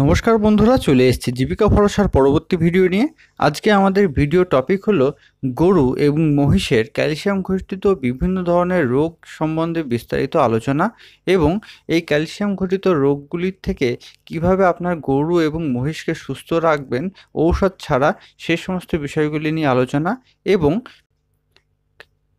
নমস্কার বন্ধুরা চলে এসেছি জীবিকা ভরসার পরবর্তী ভিডিও নিয়ে আজকে আমাদের ভিডিও টপিক হলো গরু এবং মহিষের ক্যালসিয়াম ঘটিত বিভিন্ন ধরনের রোগ সম্বন্ধে বিস্তারিত আলোচনা এবং এই ক্যালসিয়াম ঘটিত রোগগুলির থেকে কিভাবে আপনার গরু এবং মহিষকে সুস্থ রাখবেন ঔষধ ছাড়া সে সমস্ত বিষয়গুলি নিয়ে আলোচনা এবং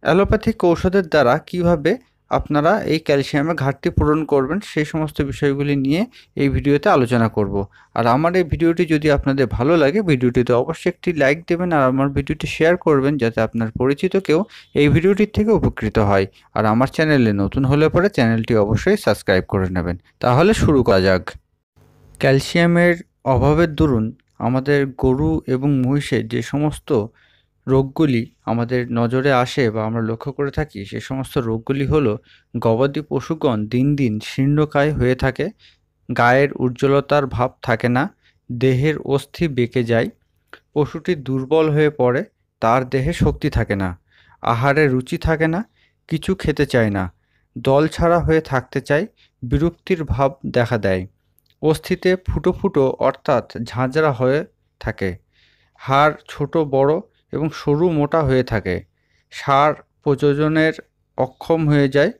অ্যালোপ্যাথিক ঔষধের দ্বারা কিভাবে আপনারা এই ক্যালসিয়ামের ঘাটতি পূরণ করবেন সেই সমস্ত বিষয়গুলি নিয়ে এই ভিডিওতে আলোচনা করব। আর আমার এই ভিডিওটি যদি আপনাদের ভালো লাগে ভিডিওটিতে অবশ্যই একটি লাইক দেবেন আর আমার ভিডিওটি শেয়ার করবেন যাতে আপনার পরিচিত কেউ এই ভিডিওটির থেকে উপকৃত হয় আর আমার চ্যানেলে নতুন হলে পরে চ্যানেলটি অবশ্যই সাবস্ক্রাইব করে নেবেন তাহলে শুরু করা যাক ক্যালসিয়ামের অভাবের দরুন আমাদের গরু এবং মহিষের যে সমস্ত রোগগুলি আমাদের নজরে আসে বা আমরা লক্ষ্য করে থাকি সে সমস্ত রোগগুলি হল গবাদি পশুগণ দিন দিন শীর্ণকায় হয়ে থাকে গায়ের উজ্জ্বলতার ভাব থাকে না দেহের অস্থি বেঁকে যায় পশুটি দুর্বল হয়ে পড়ে তার দেহে শক্তি থাকে না আহারে রুচি থাকে না কিছু খেতে চায় না দল ছাড়া হয়ে থাকতে চায় বিরক্তির ভাব দেখা দেয় অস্থিতে ফুটো ফুটো অর্থাৎ ঝাঁঝরা হয়ে থাকে হাড় ছোট বড় এবং সরু মোটা হয়ে থাকে সার প্রযোজনের অক্ষম হয়ে যায়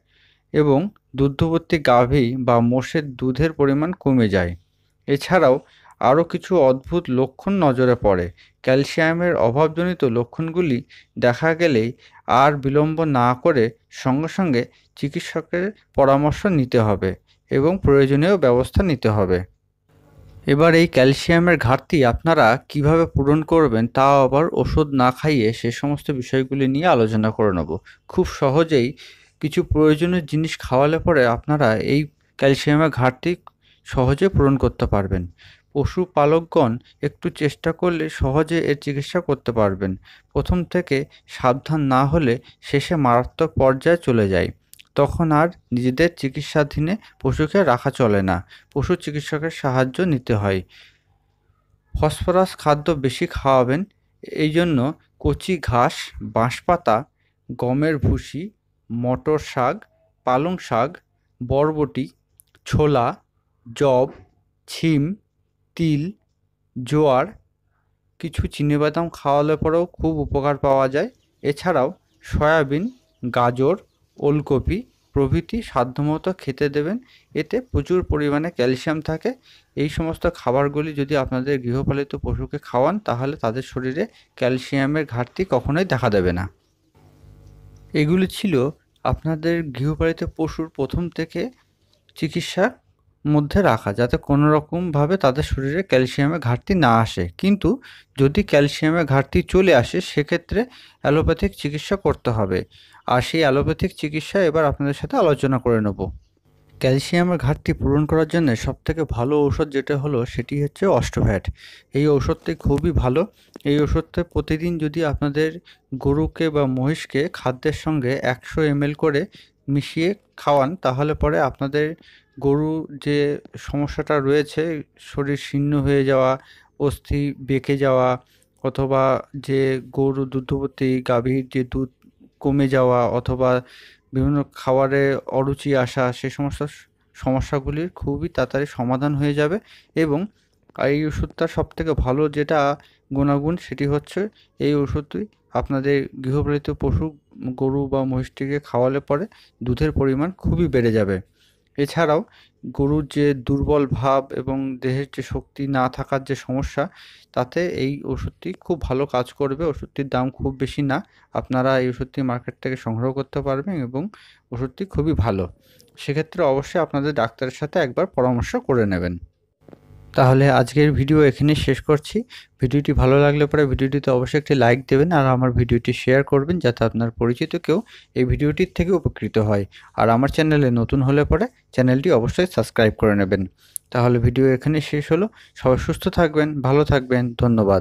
এবং দুগ্ধবর্তী গাভী বা মোষের দুধের পরিমাণ কমে যায় এছাড়াও আরও কিছু অদ্ভুত লক্ষণ নজরে পড়ে ক্যালসিয়ামের অভাবজনিত লক্ষণগুলি দেখা গেলেই আর বিলম্ব না করে সঙ্গে সঙ্গে চিকিৎসকের পরামর্শ নিতে হবে এবং প্রয়োজনীয় ব্যবস্থা নিতে হবে এবার এই ক্যালসিয়ামের ঘাটতি আপনারা কিভাবে পূরণ করবেন তাও আবার ওষুধ না খাইয়ে সে সমস্ত বিষয়গুলি নিয়ে আলোচনা করে নেব খুব সহজেই কিছু প্রয়োজনীয় জিনিস খাওয়ালে পরে আপনারা এই ক্যালসিয়ামের ঘাটতি সহজে পূরণ করতে পারবেন পশুপালকগণ একটু চেষ্টা করলে সহজে এর চিকিৎসা করতে পারবেন প্রথম থেকে সাবধান না হলে শেষে মারাত্মক পর্যায়ে চলে যায় তখন আর নিজেদের চিকিৎসাধীনে পশুকে রাখা চলে না পশু চিকিৎসকের সাহায্য নিতে হয় ফসফরাস খাদ্য বেশি খাওয়াবেন এই জন্য কচি ঘাস বাঁশপাতা গমের ভুসি মটর শাক পালং শাক বরবটি ছোলা জব ছিম তিল জোয়ার কিছু চিনিবাদাম খাওয়ালে পরেও খুব উপকার পাওয়া যায় এছাড়াও সয়াবিন গাজর ওলকপি প্রভৃতি সাধ্যমতো খেতে দেবেন এতে প্রচুর পরিমাণে ক্যালসিয়াম থাকে এই সমস্ত খাবারগুলি যদি আপনাদের গৃহপালিত পশুকে খাওয়ান তাহলে তাদের শরীরে ক্যালসিয়ামের ঘাটতি কখনোই দেখা দেবে না এগুলি ছিল আপনাদের গৃহপালিত পশুর প্রথম থেকে চিকিৎসার মধ্যে রাখা যাতে কোনো রকমভাবে তাদের শরীরে ক্যালসিয়ামের ঘাটতি না আসে কিন্তু যদি ক্যালসিয়ামের ঘাটতি চলে আসে সেক্ষেত্রে অ্যালোপ্যাথিক চিকিৎসা করতে হবে আর সেই অ্যালোপ্যাথিক চিকিৎসা এবার আপনাদের সাথে আলোচনা করে নেব ক্যালসিয়ামের ঘাটতি পূরণ করার জন্য সবথেকে ভালো ঔষধ যেটা হলো সেটি হচ্ছে অষ্টভ্যাট এই ঔষধটি খুবই ভালো এই ওষুধটা প্রতিদিন যদি আপনাদের গরুকে বা মহিষকে খাদ্যের সঙ্গে একশো এমএল করে মিশিয়ে খাওয়ান তাহলে পরে আপনাদের গরুর যে সমস্যাটা রয়েছে শরীর শীর্ণ হয়ে যাওয়া অস্থি বেঁকে যাওয়া অথবা যে গরু দুগ্ধবতী গাভীর যে দুধ কমে যাওয়া অথবা বিভিন্ন খাবারে অরুচি আসা সে সমস্ত সমস্যাগুলির খুবই তাড়াতাড়ি সমাধান হয়ে যাবে এবং এই ওষুধটা সবথেকে ভালো যেটা গুণাগুণ সেটি হচ্ছে এই ওষুধটি আপনাদের গৃহপালিত পশু গরু বা মহিষটিকে খাওয়ালে পরে দুধের পরিমাণ খুবই বেড়ে যাবে এছাড়াও গরুর যে দুর্বল ভাব এবং দেহের যে শক্তি না থাকার যে সমস্যা তাতে এই ওষুধটি খুব ভালো কাজ করবে ওষুধটির দাম খুব বেশি না আপনারা এই ওষুধটি মার্কেট থেকে সংগ্রহ করতে পারবেন এবং ওষুধটি খুবই ভালো সেক্ষেত্রে অবশ্যই আপনাদের ডাক্তারের সাথে একবার পরামর্শ করে নেবেন তাহলে আজকের ভিডিও এখানে শেষ করছি ভিডিওটি ভালো লাগলে পরে ভিডিওটিতে অবশ্যই একটি লাইক দেবেন আর আমার ভিডিওটি শেয়ার করবেন যাতে আপনার পরিচিত কেউ এই ভিডিওটির থেকে উপকৃত হয় আর আমার চ্যানেলে নতুন হলে পরে চ্যানেলটি অবশ্যই সাবস্ক্রাইব করে নেবেন তাহলে ভিডিও এখানে শেষ হলো সবাই সুস্থ থাকবেন ভালো থাকবেন ধন্যবাদ